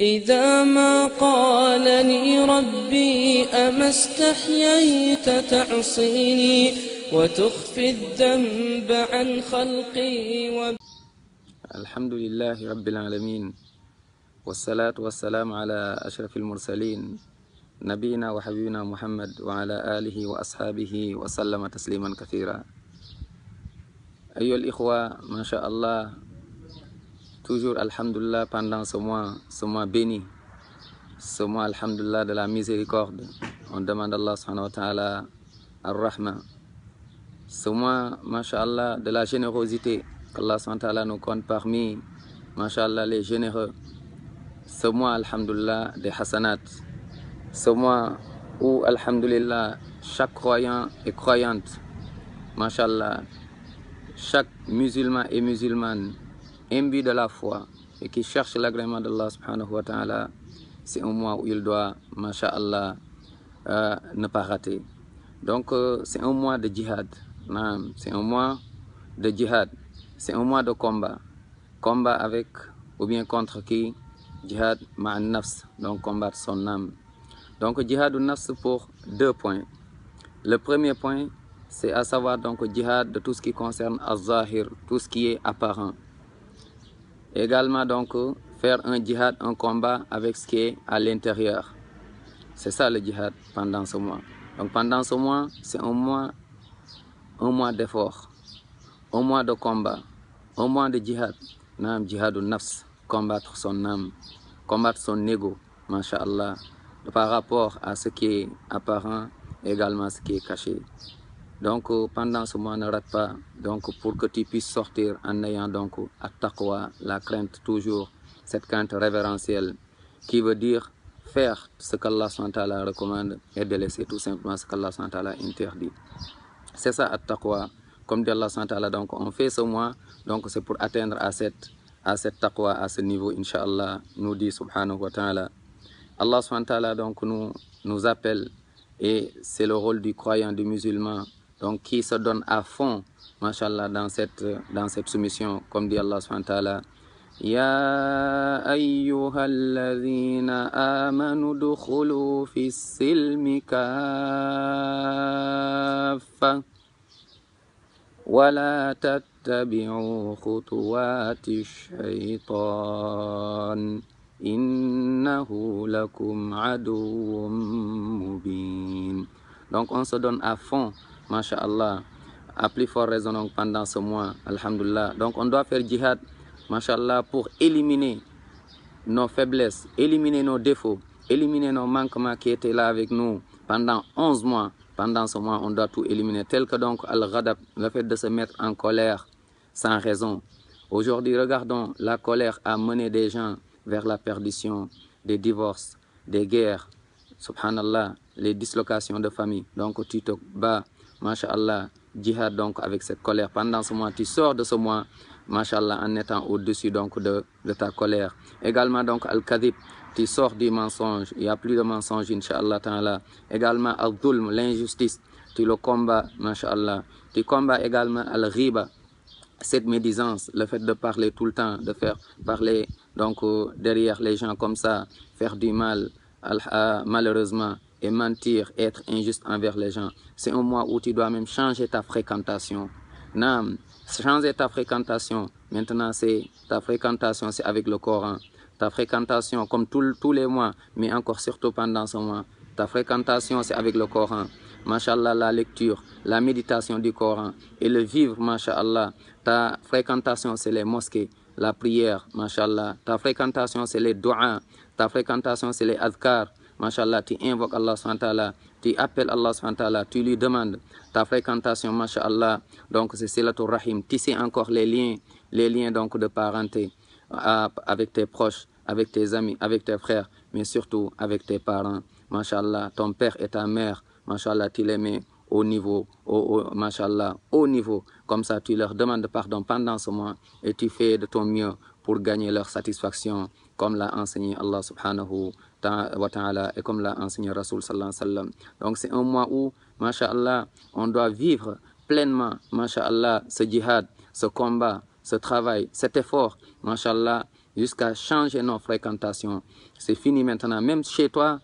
إذا ما قالني ربي أما استحييت تعصيني وتخفي الذنب عن خلقي و... الحمد لله رب العالمين والصلاة والسلام على أشرف المرسلين نبينا وحبيبنا محمد وعلى آله وأصحابه وسلم تسليما كثيرا أيها الإخوة ما شاء الله toujours, Alhamdulillah, pendant ce mois, ce mois béni, ce mois, Alhamdulillah, de la miséricorde, on demande à Allah subhanahu wa ta'ala, Ar-Rahman. Ce mois, Masha'Allah, de la générosité, qu'Allah subhanahu wa ta'ala nous compte parmi, Masha'Allah, les généreux. Ce mois, Alhamdulillah, des Hasanat. Ce mois où, Alhamdulillah, chaque croyant et croyante, Masha'Allah, chaque musulman et musulmane imbu de la foi et qui cherche l'agrément d'Allah subhanahu wa ta'ala, c'est un mois où il doit, masha'Allah, euh, ne pas rater. Donc euh, c'est un mois de djihad, c'est un mois de djihad, c'est un mois de combat, combat avec ou bien contre qui Djihad ma'an nafs, donc combattre son âme. Donc djihad ou nafs pour deux points. Le premier point, c'est à savoir donc djihad de tout ce qui concerne al-zahir, tout ce qui est apparent. Également, donc, faire un djihad, un combat avec ce qui est à l'intérieur. C'est ça le djihad pendant ce mois. Donc, pendant ce mois, c'est un mois, un mois d'effort, un mois de combat, un mois de djihad. Nam djihad nafs, combattre son âme, combattre son ego, masha'Allah, par rapport à ce qui est apparent, également ce qui est caché. Donc euh, pendant ce mois, ne rate pas donc, pour que tu puisses sortir en ayant donc à taqwa, la crainte toujours, cette crainte révérentielle qui veut dire faire ce qu'Allah recommande et de laisser tout simplement ce qu'Allah interdit. C'est ça à taqwa. Comme dit Allah donc on fait ce mois, donc c'est pour atteindre à cette, à cette taqwa, à ce niveau, Inch'Allah, nous dit subhanahu wa ta'ala. Allah donc nous, nous appelle et c'est le rôle du croyant, du musulman donc qui se donne à fond masha'allah dans cette dans cette soumission comme dit Allah subhanahu wa ta'ala ya Ayuhaladina amanu dukhulu silmika Walla kaffa wala tattabi'u khutuwati shaytan innahu lakum aduwwun mubin donc on se donne à fond Masha'Allah, Allah, à plus fort raison pendant ce mois, Alhamdulillah. Donc on doit faire djihad, Masha'Allah, pour éliminer nos faiblesses, éliminer nos défauts, éliminer nos manquements qui étaient là avec nous pendant 11 mois. Pendant ce mois, on doit tout éliminer, tel que donc le fait de se mettre en colère sans raison. Aujourd'hui, regardons, la colère a mené des gens vers la perdition, des divorces, des guerres, subhanallah, les dislocations de famille. Donc tu te bats Masha'Allah, jihad donc avec cette colère. Pendant ce mois, tu sors de ce mois, Masha'Allah, en étant au-dessus donc de, de, ta colère. Également donc, Al-Kadhib, tu sors du mensonge. Il n'y a plus de mensonge, Inch'Allah Ta'ala. Également, Al-Dhulm, l'injustice. Tu le combats, Masha'Allah. Tu combats également al riba cette médisance, le fait de parler tout le temps, de faire parler donc euh, derrière les gens comme ça, faire du mal, euh, malheureusement et mentir, être injuste envers les gens. C'est un mois où tu dois même changer ta fréquentation. Nam, changer ta fréquentation. Maintenant, c'est ta fréquentation, c'est avec le Coran. Ta fréquentation, comme tous les mois, mais encore surtout pendant ce mois, ta fréquentation, c'est avec le Coran. Masha'Allah, la lecture, la méditation du Coran et le vivre, Masha'Allah. Ta fréquentation, c'est les mosquées, la prière, Masha'Allah. Ta fréquentation, c'est les doigts. Ta fréquentation, c'est les adhkars. Masha'Allah, tu invoques Allah ta'ala, tu appelles Allah ta'ala, tu lui demandes ta fréquentation, mashallah. Donc, c'est tu Rahim. sais encore les liens, les liens donc de parenté avec tes proches, avec tes amis, avec tes frères, mais surtout avec tes parents. mashallah. ton père et ta mère, mashallah, tu les mets au niveau, au, mashallah, au niveau. Comme ça, tu leur demandes pardon pendant ce mois et tu fais de ton mieux pour gagner leur satisfaction, comme l'a enseigné Allah subhanahu et comme l'a enseigné Rasoul sallallahu alayhi wa sallam. Donc c'est un mois où, machallah on doit vivre pleinement, mashallah, ce djihad, ce combat, ce travail, cet effort, machallah jusqu'à changer nos fréquentations. C'est fini maintenant, même chez toi,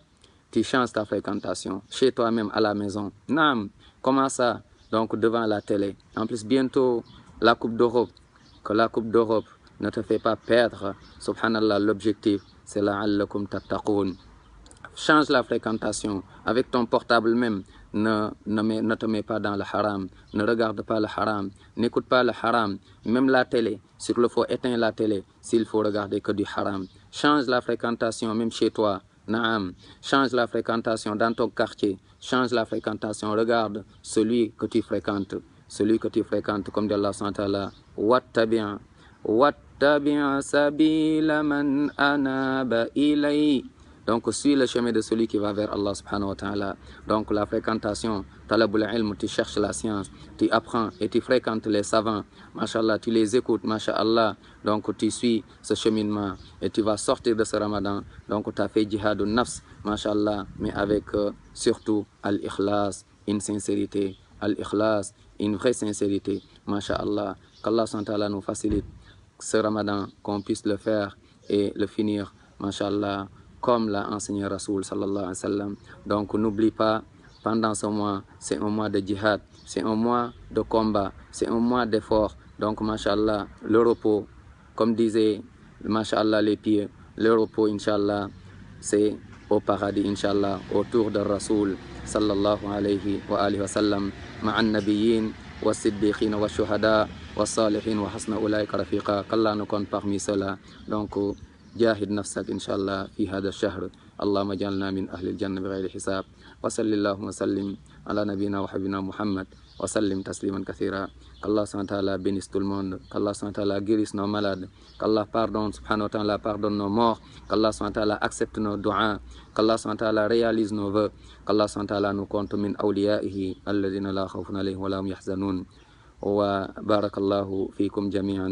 tu changes ta fréquentation, chez toi même à la maison. Nam, comment ça Donc devant la télé. En plus, bientôt, la Coupe d'Europe, que la Coupe d'Europe ne te fait pas perdre, subhanallah, l'objectif c'est Change la fréquentation avec ton portable même. Ne, ne, ne, te mets pas dans le haram, ne regarde pas le haram, n'écoute pas le haram, même la télé, s'il faut éteindre la télé, s'il faut regarder que du haram. Change la fréquentation même chez toi, naam, change la fréquentation dans ton quartier, change la fréquentation, regarde celui que tu fréquentes, celui que tu fréquentes, comme dit Allah what tabi'an, what. Donc, suis le chemin de celui qui va vers Allah subhanahu wa ta'ala. Donc, la fréquentation, tu cherches la science, tu apprends et tu fréquentes les savants. Masha'Allah, tu les écoutes, masha'Allah. Donc, tu suis ce cheminement et tu vas sortir de ce ramadan. Donc, tu as fait jihadun nafs, masha'Allah, mais avec euh, surtout al-ikhlas, une sincérité, al-ikhlas, une vraie sincérité, masha'Allah. Qu'Allah nous facilite ce ramadan, qu'on puisse le faire et le finir, mashallah, comme l'a enseigné Rasoul sallallahu alayhi wa sallam. Donc n'oublie pas, pendant ce mois, c'est un mois de djihad, c'est un mois de combat, c'est un mois d'effort. Donc mashallah, le repos, comme disait mashallah les pieds, le repos inshallah, c'est au paradis inshallah, autour de Rasoul sallallahu alayhi wa alihi wa sallam, ma'an nabiyyin, والصديقين والشهداء والصالحين وحسن أولئك رفيقا كلا نكون بغمي سلا la جاهد نفسك إن شاء الله في هذا الشهر اللهم اجعلنا من أهل الجنة بغير حساب وصلى الله وسلم على نبينا وحبيبنا محمد وسلم تسليما كثيرا الله سبحانه وتعالى بنيس كل موند الله سبحانه وتعالى غيريس نو مالاد الله باردون سبحانه وتعالى باردون نو مور الله سبحانه وتعالى اكسبت نو دعاء الله سبحانه وتعالى رياليز نو فو الله سبحانه وتعالى نو كونت من اوليائه الذين لا خوف عليهم ولا هم يحزنون وبارك الله فيكم جميعا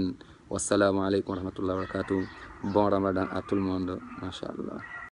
والسلام عليكم ورحمه الله وبركاته بون رمضان ا تول موند ما شاء الله